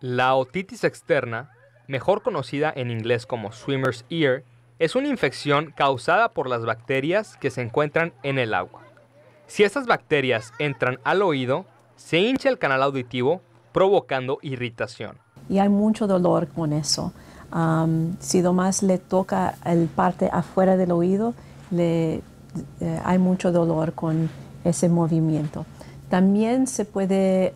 La otitis externa, mejor conocida en inglés como swimmer's ear, es una infección causada por las bacterias que se encuentran en el agua. Si estas bacterias entran al oído, se hincha el canal auditivo provocando irritación. Y hay mucho dolor con eso. si domás le toca el parte afuera del oído, le, eh, hay mucho dolor con ese movimiento. También se puede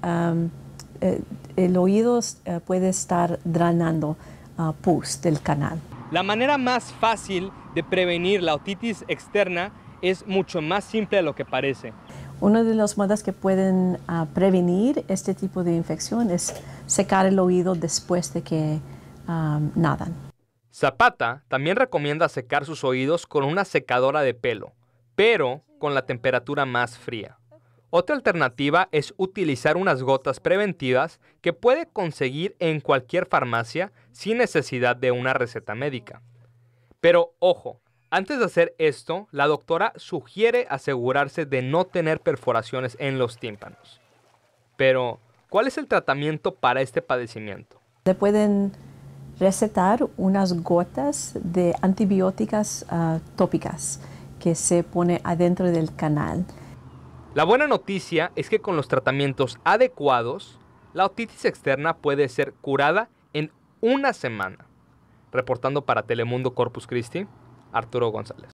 eh, el oído eh, puede estar drenando ah, pus del canal. La manera más fácil de prevenir la otitis externa es mucho más simple de lo que parece. Una de las modas que pueden ah, prevenir este tipo de infección es secar el oído después de que ah, nadan. Zapata también recomienda secar sus oídos con una secadora de pelo, pero con la temperatura más fría. Otra alternativa es utilizar unas gotas preventivas que puede conseguir en cualquier farmacia sin necesidad de una receta médica. Pero ojo, antes de hacer esto, la doctora sugiere asegurarse de no tener perforaciones en los tímpanos. Pero, ¿cuál es el tratamiento para este padecimiento? Se pueden recetar unas gotas de antibióticas ah, tópicas que se pone adentro del canal. La buena noticia es que con los tratamientos adecuados, la otitis externa puede ser curada en una semana. Reportando para Telemundo Corpus Christi, Arturo González.